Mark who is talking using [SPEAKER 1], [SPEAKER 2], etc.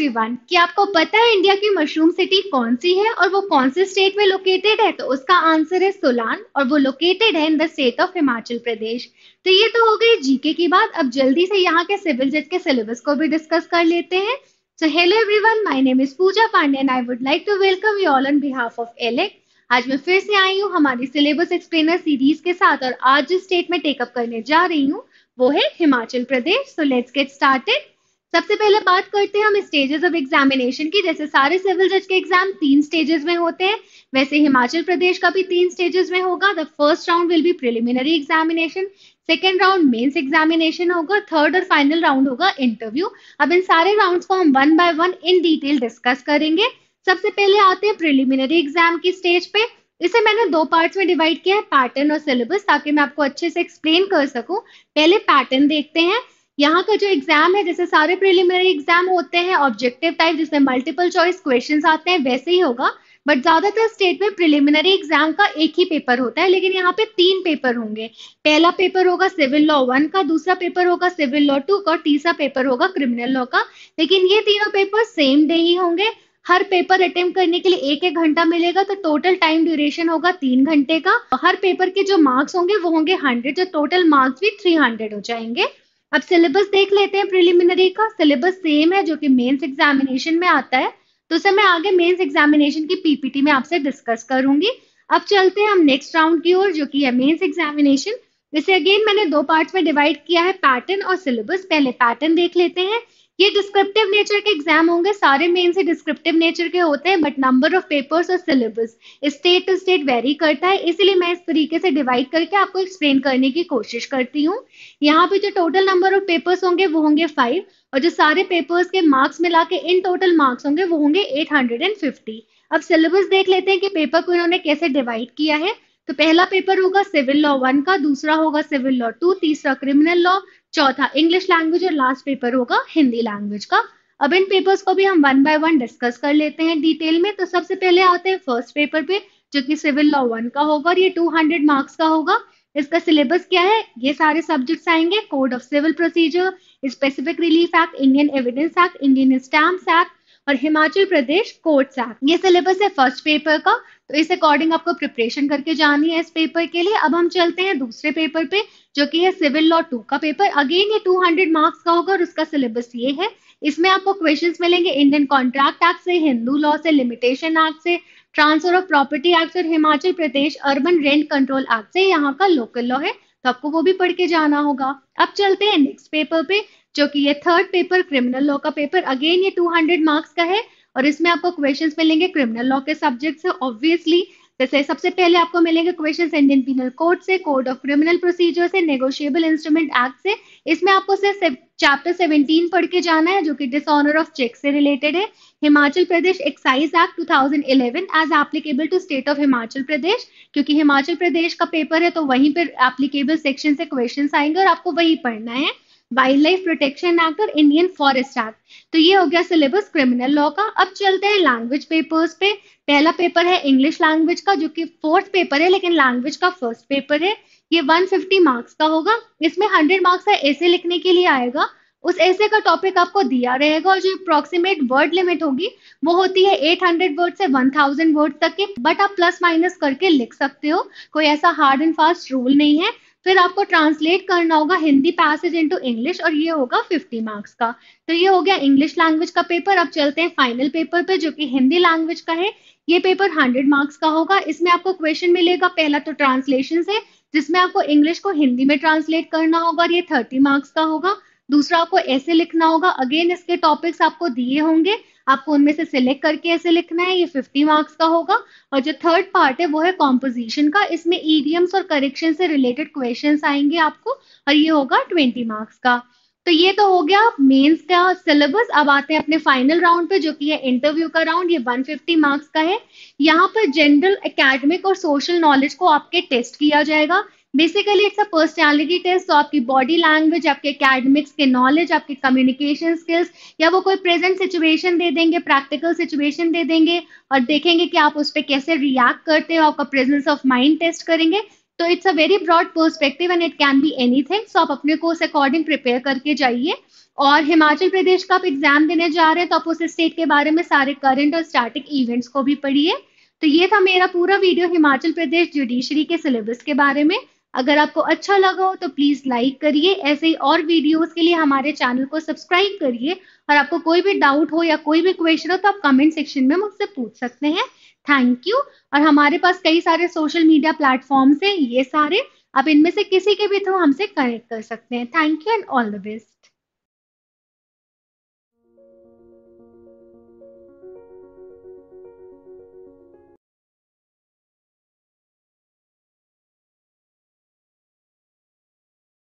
[SPEAKER 1] everyone कि आपको पता है इंडिया की मशरूम सिटी कौन सी है और वो कौन से स्टेट में लोकेटेड है तो उसका आंसर है सोलान और वो लोकेटेड है in the state of Himachal Pradesh तो ये तो हो गई जीके की बात अब जल्दी से यहाँ के सिविल जज के सिलेबस को भी डिस्कस कर लेते हैं so hello everyone my name is Pooja Pandey and I would like to welcome you all on behalf of Alec आज मैं फिर से आई हूँ हमारी सिलेबस एक्सप्लेनर सीरीज के साथ और आज जिस स्टेट में टेकअप करने जा रही हूँ वो है Himachal Pradesh so let's get started सबसे पहले बात करते हैं हम स्टेजेस ऑफ एग्जामिनेशन की जैसे सारे सिविल जज के एग्जाम तीन स्टेजेस में होते हैं वैसे हिमाचल प्रदेश का भी तीन स्टेजेस में होगा the first round will be preliminary examination second round mains examination होगा थर्ड और फाइनल राउंड होगा इंटरव्यू अब इन सारे राउंड को हम one by one in detail discuss करेंगे सबसे पहले आते हैं प्रिलिमिनरी एग्जाम की स्टेज पे इसे मैंने दो पार्ट्स में डिवाइड किया है पैटर्न और सिलेबस ताकि मैं आपको अच्छे से एक्सप्लेन कर सकूं पहले पैटर्न देखते हैं यहाँ का जो एग्जाम है जैसे सारे प्रिलिमिनरी एग्जाम होते हैं ऑब्जेक्टिव टाइप जिसमें मल्टीपल चॉइस क्वेश्चन आते हैं वैसे ही होगा बट ज्यादातर स्टेट में प्रिलिमिनरी एग्जाम का एक ही पेपर होता है लेकिन यहाँ पे तीन पेपर होंगे पहला पेपर होगा सिविल लॉ वन का दूसरा पेपर होगा सिविल लॉ टू का और तीसरा पेपर होगा क्रिमिनल लॉ का लेकिन ये तीनों पेपर सेम डे ही होंगे हर पेपर अटेम्प्ट करने के लिए एक एक घंटा मिलेगा तो टोटल टाइम ड्यूरेशन होगा तीन घंटे का हर पेपर के जो मार्क्स होंगे वो होंगे हंड्रेड जो टोटल मार्क्स भी थ्री हंड्रेड हो जाएंगे अब सिलेबस देख लेते हैं प्रिलिमिनरी का सिलेबस सेम है जो कि मेंस एग्जामिनेशन में आता है तो सर मैं आगे मेंस एग्जामिनेशन की पीपीटी में आपसे डिस्कस करूंगी अब चलते हैं हम नेक्स्ट राउंड की ओर जो कि है मेंस एग्जामिनेशन इसे अगेन मैंने दो पार्ट्स में डिवाइड किया है पैटर्न और सिलेबस पहले पैटर्न देख लेते हैं ये डिस्क्रिप्टिव नेचर के एग्जाम होंगे सारे मेन से डिस्क्रिप्टिव नेचर के होते हैं बट नंबर ऑफ पेपर्स और syllabus state to state vary करता है इसलिए मैं इस तरीके से डिवाइड करके आपको एक्सप्लेन करने की कोशिश करती हूँ यहाँ पे जो टोटल नंबर ऑफ पेपर्स होंगे वो होंगे फाइव और जो सारे पेपर्स के मार्क्स मिला के इन टोटल मार्क्स होंगे वो होंगे एट हंड्रेड एंड फिफ्टी अब सिलेबस देख लेते हैं कि पेपर को इन्होंने कैसे डिवाइड किया है तो पहला पेपर होगा सिविल लॉ वन का दूसरा होगा सिविल लॉ टू तीसरा क्रिमिनल लॉ चौथा इंग्लिश लैंग्वेज और लास्ट पेपर होगा हिंदी लैंग्वेज का अब इन पेपर्स को भी हम वन बाय वन डिस्कस कर लेते हैं डिटेल में तो सबसे पहले आते हैं फर्स्ट पेपर पे जो कि सिविल लॉ वन का होगा और ये हंड्रेड मार्क्स का होगा इसका सिलेबस क्या है ये सारे सब्जेक्ट्स आएंगे code of civil procedure specific relief act Indian evidence act Indian stamp act और हिमाचल प्रदेश कोर्ट्स एक्ट ये सिलेबस है फर्स्ट पेपर का तो इस अकॉर्डिंग आपको प्रिपरेशन करके जानी है इस पेपर के लिए अब हम चलते हैं दूसरे पेपर पे जो कि है सिविल लॉ टू का पेपर अगेन ये 200 मार्क्स का होगा और उसका सिलेबस ये है इसमें आपको क्वेश्चंस मिलेंगे इंडियन कॉन्ट्रैक्ट एक्ट से हिंदू लॉ से लिमिटेशन एक्ट से ट्रांसफर ऑफ प्रॉपर्टी एक्ट और Himachal Pradesh urban rent control act से यहाँ का लोकल लॉ है तो आपको वो भी पढ़ के जाना होगा अब चलते हैं नेक्स्ट पेपर पे जो कि ये थर्ड पेपर क्रिमिनल लॉ का पेपर अगेन ये 200 मार्क्स का है और इसमें आपको क्वेश्चंस मिलेंगे क्रिमिनल लॉ के सब्जेक्ट से ऑब्वियसली जैसे सबसे पहले आपको मिलेंगे क्वेश्चन इंडियन पिनल कोड से कोड ऑफ क्रिमिनल प्रोसीजर से नेगोशिएबल इंस्ट्रूमेंट एक्ट से इसमें आपको सिर्फ चैप्टर 17 पढ़ के जाना है जो कि डिसऑनर ऑफ चेक से रिलेटेड है Himachal Pradesh excise act 2011 as applicable to state of Himachal Pradesh क्योंकि हिमाचल प्रदेश का पेपर है तो वहीं पर एप्लीकेबल सेक्शन से क्वेश्चन आएंगे और आपको वही पढ़ना है वाइल्ड लाइफ प्रोटेक्शन एक्ट और इंडियन फॉरेस्ट एक्ट तो ये हो गया सिलेबस क्रिमिनल लॉ का अब चलते हैं लैंग्वेज पेपर्स पे पहला पेपर है इंग्लिश लैंग्वेज का जो कि फोर्थ पेपर है लेकिन लैंग्वेज का फर्स्ट पेपर है ये 150 मार्क्स का होगा इसमें 100 मार्क्स का ऐसे लिखने के लिए आएगा उस ऐसे का टॉपिक आपको दिया रहेगा और जो अप्रोक्सीमेट वर्ड लिमिट होगी वो होती है 800 वर्ड से 1000 वर्ड तक के बट आप प्लस माइनस करके लिख सकते हो कोई ऐसा हार्ड एंड फास्ट रूल नहीं है फिर आपको ट्रांसलेट करना होगा हिंदी पैसेज इनटू इंग्लिश और ये होगा 50 मार्क्स का तो ये हो गया इंग्लिश लैंग्वेज का पेपर अब चलते हैं फाइनल पेपर पे जो कि हिंदी लैंग्वेज का है ये पेपर 100 मार्क्स का होगा इसमें आपको क्वेश्चन मिलेगा पहला तो ट्रांसलेशन से जिसमें आपको इंग्लिश को हिंदी में ट्रांसलेट करना होगा और ये थर्टी मार्क्स का होगा दूसरा आपको ऐसे लिखना होगा अगेन इसके टॉपिक्स आपको दिए होंगे आपको उनमें से सिलेक्ट करके ऐसे लिखना है ये फिफ्टी मार्क्स का होगा और जो थर्ड पार्ट है वो है कॉम्पोजिशन का इसमें ईडियम्स और करेक्शन से रिलेटेड क्वेश्चन आएंगे आपको और ये होगा ट्वेंटी मार्क्स का तो ये तो हो गया मेंस का सिलेबस अब आते हैं अपने फाइनल राउंड पे जो कि है इंटरव्यू का राउंड ये 150 मार्क्स का है यहाँ पर जनरल एकेडमिक और सोशल नॉलेज को आपके टेस्ट किया जाएगा basically it's a personality test तो आपकी बॉडी लैंग्वेज आपके अकेडमिक्स के नॉलेज आपके कम्युनिकेशन स्किल्स या वो कोई प्रेजेंट सिचुएशन दे देंगे प्रैक्टिकल सिचुएशन दे देंगे और देखेंगे कि आप उस पर कैसे रिएक्ट करते हो आपका प्रेजेंस ऑफ माइंड टेस्ट करेंगे तो it's a very broad perspective and it can be anything so आप अपने को उस अकॉर्डिंग प्रिपेयर करके जाइए और हिमाचल प्रदेश का आप एग्जाम देने जा रहे हैं तो आप उस स्टेट के बारे में सारे करंट और स्टार्टिंग इवेंट्स को भी पढ़िए तो ये था मेरा पूरा वीडियो हिमाचल प्रदेश जुडिशरी के सिलेबस के बारे में अगर आपको अच्छा लगा हो तो प्लीज लाइक करिए ऐसे ही और वीडियोस के लिए हमारे चैनल को सब्सक्राइब करिए और आपको कोई भी डाउट हो या कोई भी क्वेश्चन हो तो आप कमेंट सेक्शन में मुझसे पूछ सकते हैं थैंक यू और हमारे पास कई सारे सोशल मीडिया प्लेटफॉर्म्स हैं ये सारे आप इनमें से किसी के भी थ्रू हमसे कनेक्ट कर सकते हैं thank you and all the best